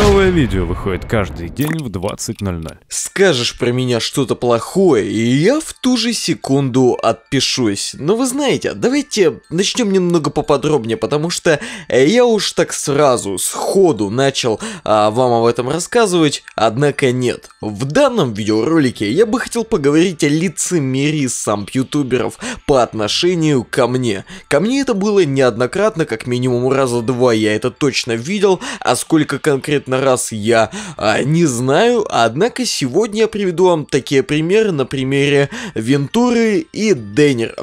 no Новое видео выходит каждый день в 20.00. Скажешь про меня что-то плохое, и я в ту же секунду отпишусь. Но вы знаете, давайте начнем немного поподробнее, потому что э, я уж так сразу, сходу начал а, вам об этом рассказывать, однако нет. В данном видеоролике я бы хотел поговорить о лицемерии сам ютуберов по отношению ко мне. Ко мне это было неоднократно, как минимум раза два я это точно видел, а сколько конкретно раз раз я а, не знаю, однако сегодня я приведу вам такие примеры на примере Вентуры и Денера.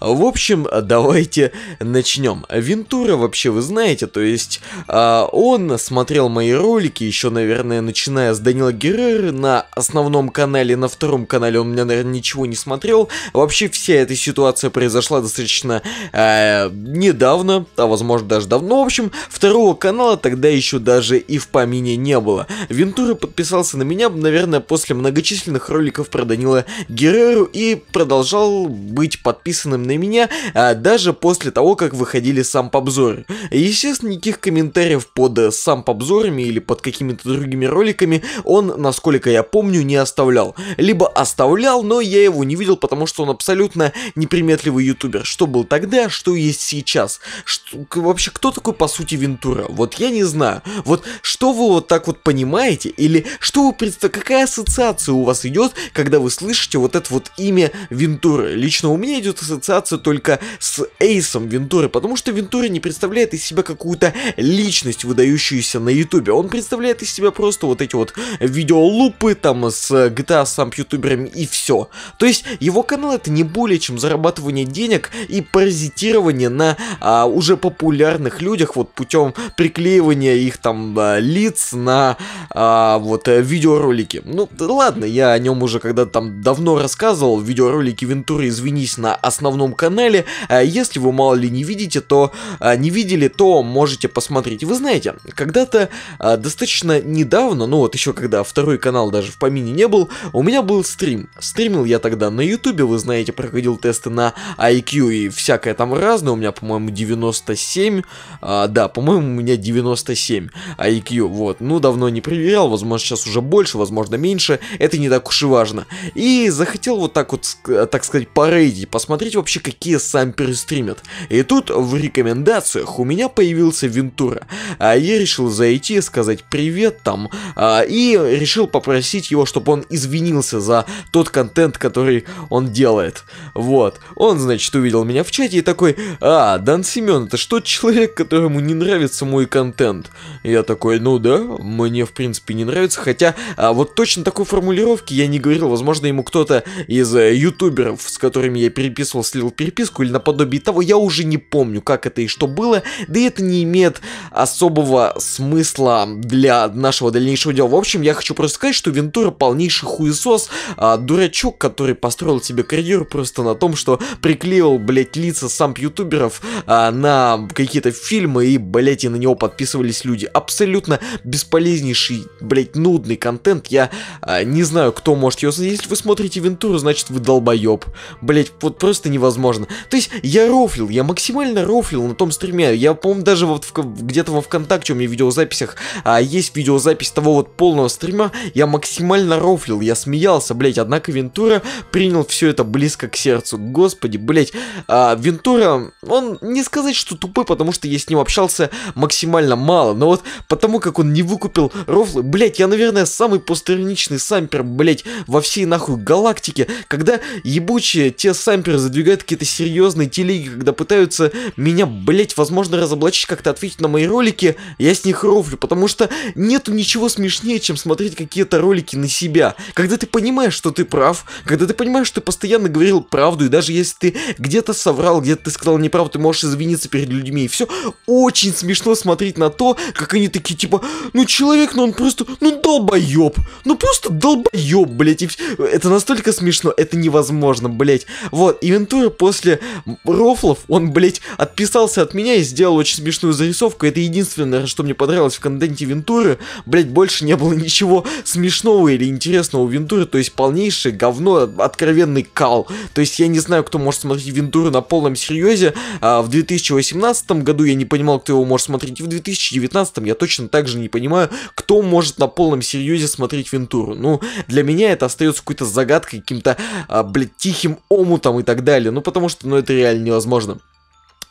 В общем, давайте начнем. Вентура вообще вы знаете, то есть а, он смотрел мои ролики еще, наверное, начиная с Данила Герреры на основном канале, на втором канале он меня, наверное, ничего не смотрел. Вообще вся эта ситуация произошла достаточно э, недавно, а возможно даже давно. В общем, второго канала тогда еще даже и в памяти мнения не было. Вентура подписался на меня, наверное, после многочисленных роликов про Данила Гереру и продолжал быть подписанным на меня, а даже после того, как выходили сам обзоры. Естественно, никаких комментариев под э, сам обзорами или под какими-то другими роликами он, насколько я помню, не оставлял. Либо оставлял, но я его не видел, потому что он абсолютно неприметливый ютубер. Что был тогда, что есть сейчас. Что, вообще, кто такой по сути Вентура? Вот я не знаю. Вот что вы вот так вот понимаете? Или что вы представляете? Какая ассоциация у вас идет, когда вы слышите вот это вот имя Вентуры? Лично у меня идет ассоциация только с Эйсом Вентуры, потому что Вентура не представляет из себя какую-то личность, выдающуюся на Ютубе. Он представляет из себя просто вот эти вот видеолупы там с GTA сам ютуберами и все. То есть его канал это не более чем зарабатывание денег и паразитирование на а, уже популярных людях вот путем приклеивания их там а, лиц ссылается на а, вот э, видеоролики. Ну, ладно, я о нем уже когда там давно рассказывал, видеоролики Вентуры, извинись, на основном канале. А если вы мало ли не видите, то а, не видели, то можете посмотреть. Вы знаете, когда-то а, достаточно недавно, ну вот еще когда второй канал даже в помине не был, у меня был стрим. Стримил я тогда на ютубе, вы знаете, проходил тесты на IQ и всякое там разное. У меня, по-моему, 97, а, да, по-моему, у меня 97 IQ, вот вот, ну давно не проверял, возможно сейчас уже больше, возможно меньше, это не так уж и важно. И захотел вот так вот, так сказать, порейдить, посмотреть вообще какие сам стримят. И тут в рекомендациях у меня появился Вентура. А я решил зайти, сказать привет там, а, и решил попросить его, чтобы он извинился за тот контент, который он делает. Вот, он, значит, увидел меня в чате и такой, а, Дан Семен, это что человек, которому не нравится мой контент? Я такой, ну да, мне в принципе не нравится, хотя а, вот точно такой формулировки я не говорил, возможно ему кто-то из э, ютуберов, с которыми я переписывал, слил переписку или наподобие того, я уже не помню, как это и что было, да и это не имеет особого смысла для нашего дальнейшего дела. В общем, я хочу просто сказать, что Вентура полнейший хуесос, а, дурачок, который построил себе карьеру просто на том, что приклеил, блять, лица сам ютуберов а, на какие-то фильмы и, блять, и на него подписывались люди. Абсолютно бесполезнейший, блять, нудный контент. Я а, не знаю, кто может ее... Если вы смотрите Вентуру, значит вы долбоеб. Блять, вот просто невозможно. То есть я рофлил, я максимально рофлил на том стриме. Я, по-моему, даже вот где-то во Вконтакте у меня в видеозаписях а, есть видеозапись того вот полного стрима. Я максимально рофлил, я смеялся, блять. Однако Вентура принял все это близко к сердцу. Господи, блять. А, Вентура, он не сказать, что тупой, потому что я с ним общался максимально мало. Но вот потому как он не не выкупил рофлы. Блять, я, наверное, самый постерничный сампер, блять, во всей нахуй галактике, когда ебучие те самперы задвигают какие-то серьезные телеги, когда пытаются меня, блять, возможно, разоблачить, как-то ответить на мои ролики, я с них рофлю, потому что нету ничего смешнее, чем смотреть какие-то ролики на себя. Когда ты понимаешь, что ты прав, когда ты понимаешь, что ты постоянно говорил правду, и даже если ты где-то соврал, где-то ты сказал неправду, ты можешь извиниться перед людьми, и все очень смешно смотреть на то, как они такие, типа, ну человек, ну он просто, ну долбоеб, ну просто долбоеб, блядь, это настолько смешно, это невозможно, блядь, вот, и Вентура после рофлов, он, блядь, отписался от меня и сделал очень смешную зарисовку, это единственное, что мне понравилось в контенте Вентуры, блядь, больше не было ничего смешного или интересного у Вентуры, то есть полнейшее говно, откровенный кал, то есть я не знаю, кто может смотреть Вентуру на полном серьезе, а в 2018 году я не понимал, кто его может смотреть, и в 2019 я точно так же не не понимаю, кто может на полном серьезе смотреть Вентуру. Ну, для меня это остается какой-то загадкой, каким-то, а, блядь, тихим омутом и так далее. Ну, потому что, ну, это реально невозможно.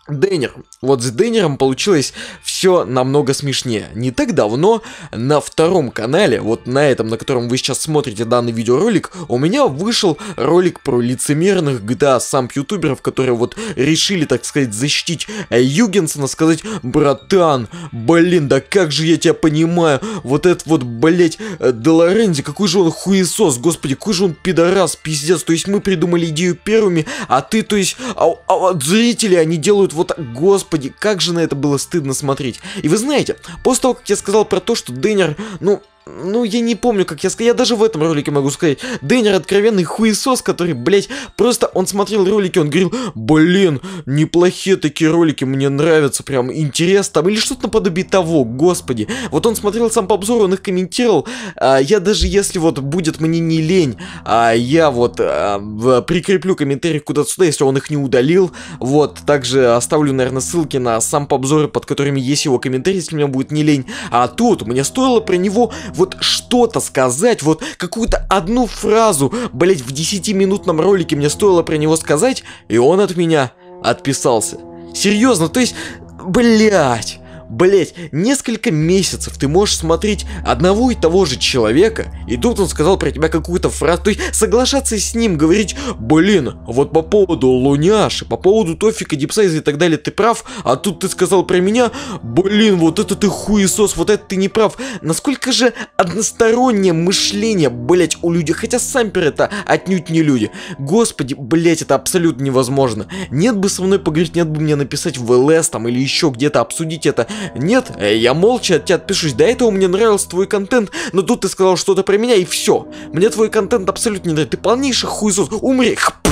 Денер, Вот с Денером получилось все намного смешнее. Не так давно на втором канале, вот на этом, на котором вы сейчас смотрите данный видеоролик, у меня вышел ролик про лицемерных GTA а самп ютуберов, которые вот решили, так сказать, защитить э, Югенсона, сказать, братан, блин, да как же я тебя понимаю, вот этот вот, блять, э, Делоренди, какой же он хуесос, господи, какой же он пидорас, пиздец, то есть мы придумали идею первыми, а ты, то есть, а, а, а зрители, они делают вот, господи, как же на это было стыдно смотреть. И вы знаете, после того, как я сказал про то, что Деннер, ну, ну, я не помню, как я сказал, я даже в этом ролике могу сказать. Дэннер откровенный хуесос, который, блядь, просто он смотрел ролики, он говорил, блин, неплохие такие ролики, мне нравятся, прям интерес там, или что-то наподобие того, господи. Вот он смотрел сам по обзору, он их комментировал, а, я даже если вот будет мне не лень, а я вот а, прикреплю комментарий куда-то сюда, если он их не удалил, вот, также оставлю, наверное, ссылки на сам по обзору, под которыми есть его комментарий, если мне будет не лень. А тут мне стоило про него вот что-то сказать, вот какую-то одну фразу, блять, в 10-минутном ролике мне стоило про него сказать, и он от меня отписался. Серьезно, то есть, блять. Блять, несколько месяцев ты можешь смотреть одного и того же человека, и тут он сказал про тебя какую-то фразу, то есть соглашаться с ним, говорить, блин, вот по поводу Луняши, по поводу Тофика, Дипсайза и так далее ты прав, а тут ты сказал про меня, блин, вот это ты хуесос, вот это ты не прав. Насколько же одностороннее мышление, блять, у людей, хотя сампер это отнюдь не люди. Господи, блять, это абсолютно невозможно. Нет бы со мной поговорить, нет бы мне написать в ЛС там или еще где-то обсудить это, нет, э, я молча от тебя отпишусь. До этого мне нравился твой контент, но тут ты сказал что-то про меня и все. Мне твой контент абсолютно не нравится. Ты полнейший хуйзус. Умри. Хп.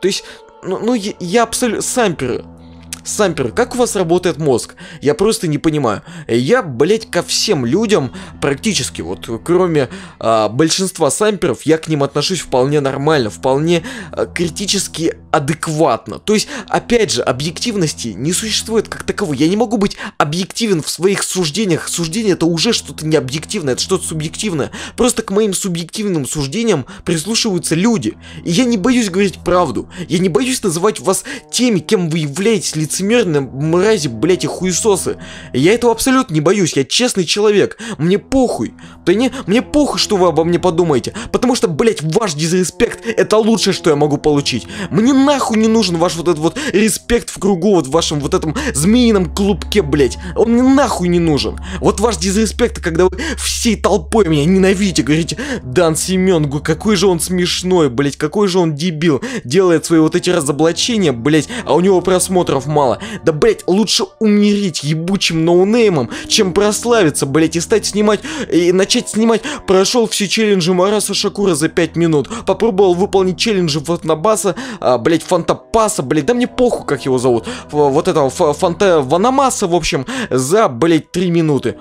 То есть, ну, ну я, я абсолютно... Самперы. Сампер, как у вас работает мозг? Я просто не понимаю. Я, блять, ко всем людям практически, вот кроме а, большинства самперов, я к ним отношусь вполне нормально, вполне а, критически адекватно. То есть, опять же, объективности не существует как таковой. Я не могу быть объективен в своих суждениях. Суждение это уже что-то необъективное, это что-то субъективное. Просто к моим субъективным суждениям прислушиваются люди. И я не боюсь говорить правду. Я не боюсь называть вас теми, кем вы являетесь лицо лицемерные мрази, блять, и хуесосы. Я этого абсолютно не боюсь, я честный человек, мне похуй. Да не, мне похуй, что вы обо мне подумаете, потому что, блять, ваш дизреспект это лучшее, что я могу получить. Мне нахуй не нужен ваш вот этот вот респект в кругу, вот в вашем вот этом змеином клубке, блять. Он мне нахуй не нужен. Вот ваш дизреспект, когда вы всей толпой меня ненавидите, говорите, Дан Семен, какой же он смешной, блять, какой же он дебил, делает свои вот эти разоблачения, блять, а у него просмотров мало. Да, блять, лучше умереть ебучим ноунеймом, чем прославиться, блять, и стать снимать, и начать начать снимать. Прошел все челленджи Мараса Шакура за 5 минут. Попробовал выполнить челленджи Фатнабаса, а, блять, Фантапаса, блять, да мне похуй, как его зовут. Ф вот этого Фанта Ванамаса, в общем, за, блять, 3 минуты.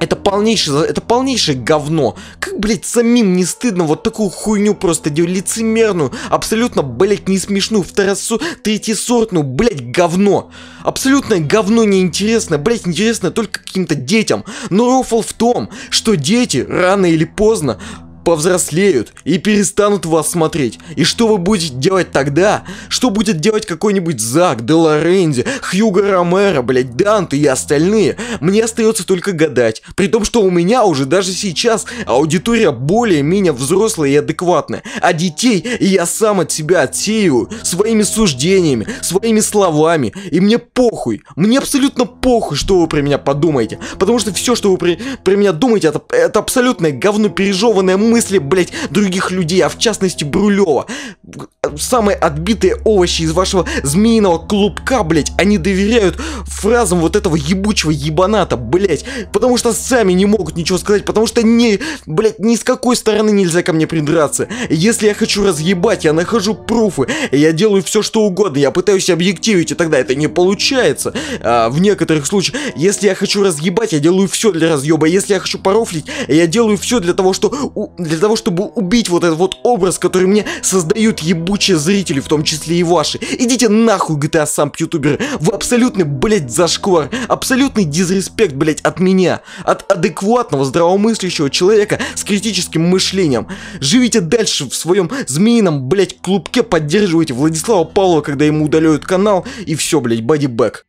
Это полнейшее, это полнейшее говно. Как, блядь, самим не стыдно вот такую хуйню просто делать, лицемерную, абсолютно, блядь, не смешную, второсу, третьесортную, блядь, говно. Абсолютное говно неинтересное, блядь, интересно только каким-то детям. Но рофл в том, что дети рано или поздно повзрослеют и перестанут вас смотреть. И что вы будете делать тогда? Что будет делать какой-нибудь Зак, Деларенди, Хьюго Ромеро, блядь, Данте и остальные? Мне остается только гадать. При том, что у меня уже даже сейчас аудитория более-менее взрослая и адекватная. А детей я сам от себя отсеиваю своими суждениями, своими словами. И мне похуй. Мне абсолютно похуй, что вы про меня подумаете. Потому что все, что вы про про меня думаете, это, это абсолютное говно пережеванное мысль смысле, блять других людей, а в частности Брулева. Самые отбитые овощи из вашего змеиного клубка, блять, они доверяют фразам вот этого ебучего ебаната, блять, потому что сами не могут ничего сказать, потому что не, блять, ни с какой стороны нельзя ко мне придраться. Если я хочу разъебать, я нахожу пруфы, я делаю все что угодно, я пытаюсь объективить, и тогда это не получается. А, в некоторых случаях, если я хочу разъебать, я делаю все для разъеба, если я хочу порофлить, я делаю все для того, что у, для того, чтобы убить вот этот вот образ, который мне создают ебучие зрители, в том числе и ваши. Идите нахуй, GTA сам ютуберы. Вы абсолютный, блядь, зашквар. Абсолютный дизреспект, блядь, от меня. От адекватного, здравомыслящего человека с критическим мышлением. Живите дальше в своем змеином, блядь, клубке, поддерживайте Владислава Павлова, когда ему удаляют канал, и все, блядь, бодибэк.